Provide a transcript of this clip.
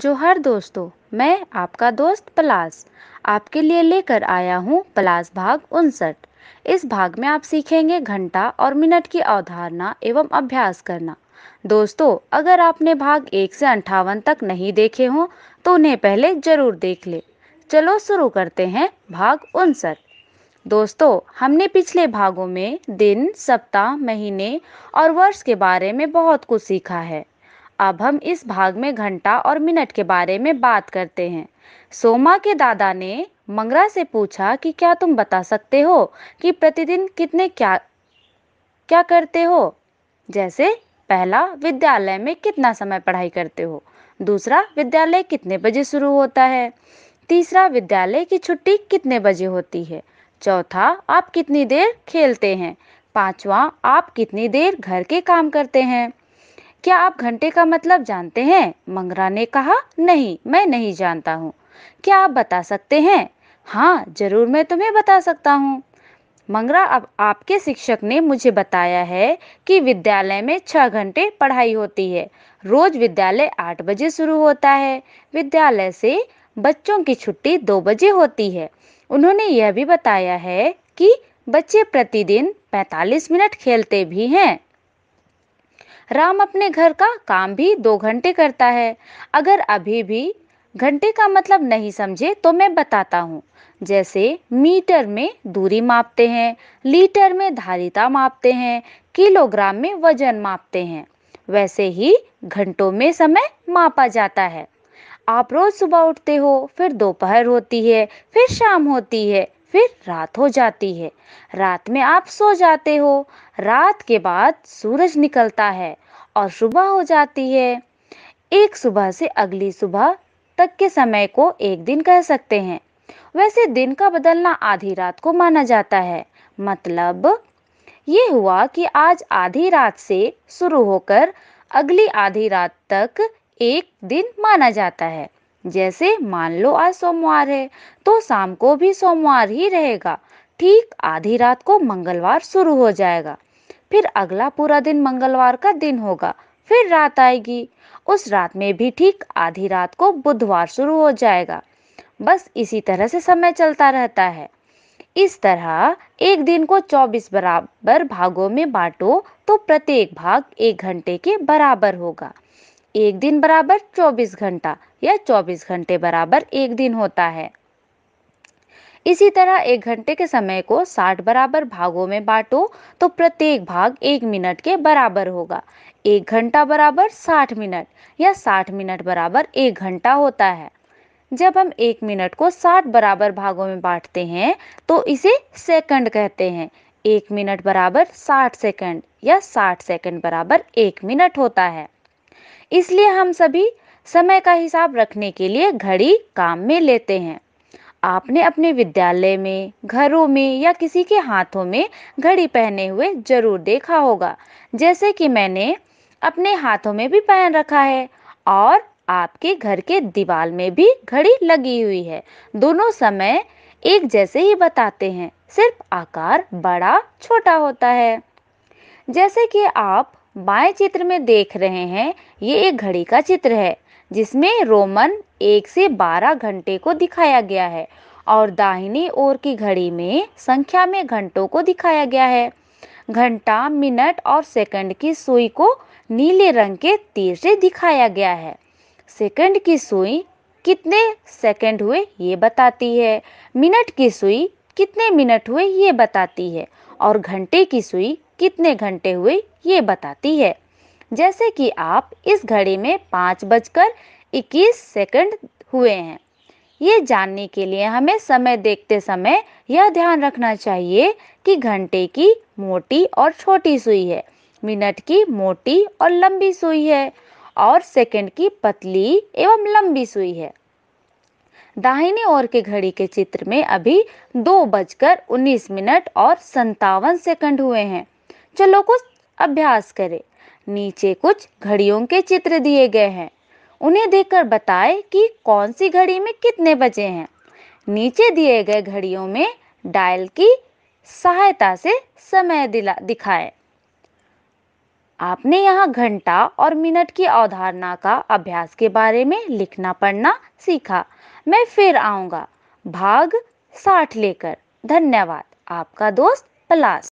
जोहर दोस्तों मैं आपका दोस्त पलास आपके लिए लेकर आया हूँ पलास भाग उनसठ इस भाग में आप सीखेंगे घंटा और मिनट की अवधारणा एवं अभ्यास करना दोस्तों अगर आपने भाग एक से अंठावन तक नहीं देखे हों तो उन्हें पहले जरूर देख ले चलो शुरू करते हैं भाग उनसठ दोस्तों हमने पिछले भागों में दिन सप्ताह महीने और वर्ष के बारे में बहुत कुछ सीखा है अब हम इस भाग में घंटा और मिनट के बारे में बात करते हैं सोमा के दादा ने मंगरा से पूछा कि क्या तुम बता सकते हो कि प्रतिदिन कितने क्या क्या करते हो जैसे पहला विद्यालय में कितना समय पढ़ाई करते हो दूसरा विद्यालय कितने बजे शुरू होता है तीसरा विद्यालय की छुट्टी कितने बजे होती है चौथा आप कितनी देर खेलते हैं पांचवा आप कितनी देर घर के काम करते हैं क्या आप घंटे का मतलब जानते हैं मंगरा ने कहा नहीं मैं नहीं जानता हूँ क्या आप बता सकते हैं हाँ जरूर मैं तुम्हें बता सकता हूँ मंगरा अब आपके शिक्षक ने मुझे बताया है कि विद्यालय में छः घंटे पढ़ाई होती है रोज विद्यालय आठ बजे शुरू होता है विद्यालय से बच्चों की छुट्टी दो बजे होती है उन्होंने यह भी बताया है कि बच्चे प्रतिदिन 45 मिनट खेलते भी हैं राम अपने घर का काम भी दो घंटे करता है अगर अभी भी घंटे का मतलब नहीं समझे तो मैं बताता हूँ जैसे मीटर में दूरी मापते हैं लीटर में धारिता मापते हैं किलोग्राम में वजन मापते हैं वैसे ही घंटों में समय मापा जाता है आप रोज सुबह उठते हो फिर दोपहर होती है फिर शाम होती है फिर रात हो जाती है रात में आप सो जाते हो रात के बाद सूरज निकलता है और सुबह हो जाती है एक सुबह से अगली सुबह तक के समय को एक दिन कह सकते हैं वैसे दिन का बदलना आधी रात को माना जाता है मतलब ये हुआ कि आज आधी रात से शुरू होकर अगली आधी रात तक एक दिन माना जाता है जैसे मान लो आज सोमवार है तो शाम को भी सोमवार ही रहेगा ठीक आधी रात को मंगलवार शुरू हो जाएगा फिर अगला पूरा दिन मंगलवार का दिन होगा फिर रात आएगी उस रात में भी ठीक आधी रात को बुधवार शुरू हो जाएगा बस इसी तरह से समय चलता रहता है इस तरह एक दिन को 24 बराबर भागों में बांटो तो प्रत्येक भाग एक घंटे के बराबर होगा एक दिन बराबर 24 घंटा या 24 घंटे बराबर एक दिन होता है इसी तरह एक घंटे के समय को 60 बराबर भागों में बांटो तो प्रत्येक भाग एक मिनट के बराबर होगा एक घंटा बराबर 60 मिनट या 60 मिनट बराबर एक घंटा होता है जब हम एक मिनट को 60 बराबर भागों में बांटते हैं तो इसे सेकंड कहते हैं एक मिनट बराबर 60 सेकंड या 60 सेकंड बराबर एक मिनट होता है इसलिए हम सभी समय का हिसाब रखने के लिए घड़ी काम में लेते हैं आपने अपने विद्यालय में घरों में या किसी के हाथों में घड़ी पहने हुए जरूर देखा होगा जैसे कि मैंने अपने हाथों में भी पहन रखा है और आपके घर के दीवार में भी घड़ी लगी हुई है दोनों समय एक जैसे ही बताते हैं सिर्फ आकार बड़ा छोटा होता है जैसे कि आप बाएं चित्र में देख रहे हैं ये एक घड़ी का चित्र है जिसमें रोमन एक से बारह घंटे को दिखाया गया है और दाहिनी ओर की घड़ी में संख्या में घंटों को दिखाया गया है घंटा मिनट और सेकंड की सुई को नीले रंग के तीर से दिखाया गया है सेकंड की सुई कितने सेकंड हुए ये बताती है मिनट की सुई कितने मिनट हुए ये बताती है और घंटे की सुई कितने घंटे हुए ये बताती है जैसे कि आप इस घड़ी में पाँच बजकर इक्कीस सेकंड हुए हैं ये जानने के लिए हमें समय देखते समय यह ध्यान रखना चाहिए कि घंटे की मोटी और छोटी सुई है मिनट की मोटी और लंबी सुई है और सेकंड की पतली एवं लंबी सुई है दाहिने ओर के घड़ी के चित्र में अभी दो बजकर उन्नीस मिनट और संतावन सेकंड हुए हैं चलो कुछ अभ्यास करें नीचे कुछ घड़ियों के चित्र दिए गए हैं उन्हें देखकर बताएं कि कौन सी घड़ी में कितने बजे हैं नीचे दिए गए घड़ियों में डायल की सहायता से समय दिला दिखाएं आपने यहाँ घंटा और मिनट की अवधारणा का अभ्यास के बारे में लिखना पढ़ना सीखा मैं फिर आऊंगा भाग साठ लेकर धन्यवाद आपका दोस्त पलास